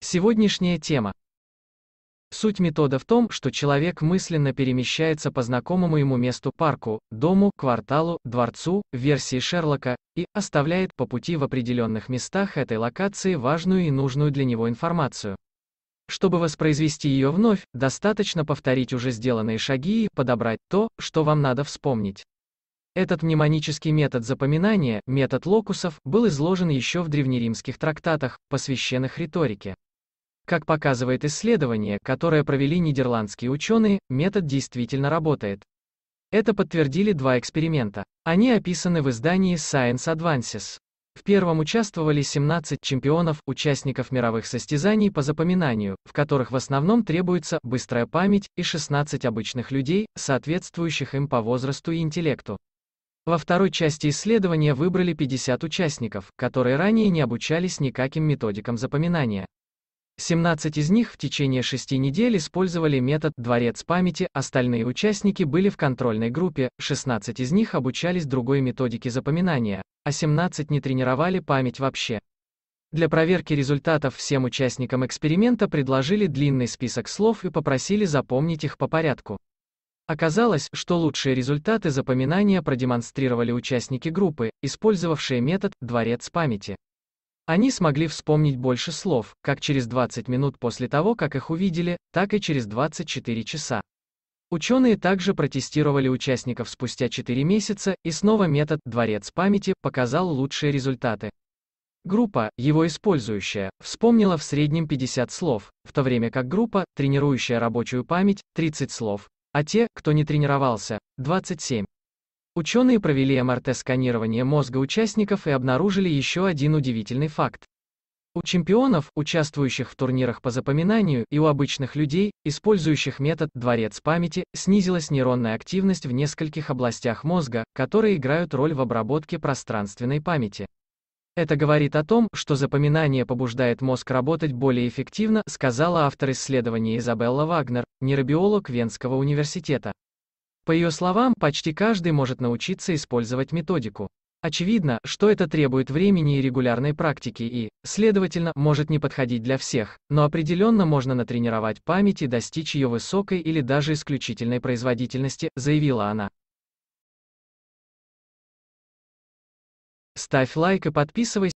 Сегодняшняя тема. Суть метода в том, что человек мысленно перемещается по знакомому ему месту парку, дому, кварталу, дворцу, версии Шерлока, и оставляет по пути в определенных местах этой локации важную и нужную для него информацию. Чтобы воспроизвести ее вновь, достаточно повторить уже сделанные шаги и подобрать то, что вам надо вспомнить. Этот мнемонический метод запоминания, метод локусов, был изложен еще в древнеримских трактатах, посвященных риторике. Как показывает исследование, которое провели нидерландские ученые, метод действительно работает. Это подтвердили два эксперимента. Они описаны в издании Science Advances. В первом участвовали 17 чемпионов, участников мировых состязаний по запоминанию, в которых в основном требуется быстрая память, и 16 обычных людей, соответствующих им по возрасту и интеллекту. Во второй части исследования выбрали 50 участников, которые ранее не обучались никаким методикам запоминания. 17 из них в течение 6 недель использовали метод «дворец памяти», остальные участники были в контрольной группе, 16 из них обучались другой методике запоминания, а 17 не тренировали память вообще. Для проверки результатов всем участникам эксперимента предложили длинный список слов и попросили запомнить их по порядку. Оказалось, что лучшие результаты запоминания продемонстрировали участники группы, использовавшие метод «дворец памяти». Они смогли вспомнить больше слов, как через 20 минут после того, как их увидели, так и через 24 часа. Ученые также протестировали участников спустя 4 месяца, и снова метод «Дворец памяти» показал лучшие результаты. Группа, его использующая, вспомнила в среднем 50 слов, в то время как группа, тренирующая рабочую память, 30 слов, а те, кто не тренировался, 27. Ученые провели МРТ-сканирование мозга участников и обнаружили еще один удивительный факт. У чемпионов, участвующих в турнирах по запоминанию, и у обычных людей, использующих метод «дворец памяти», снизилась нейронная активность в нескольких областях мозга, которые играют роль в обработке пространственной памяти. Это говорит о том, что запоминание побуждает мозг работать более эффективно, сказала автор исследования Изабелла Вагнер, нейробиолог Венского университета. По ее словам, почти каждый может научиться использовать методику. Очевидно, что это требует времени и регулярной практики и, следовательно, может не подходить для всех, но определенно можно натренировать память и достичь ее высокой или даже исключительной производительности, заявила она. Ставь лайк и подписывайся.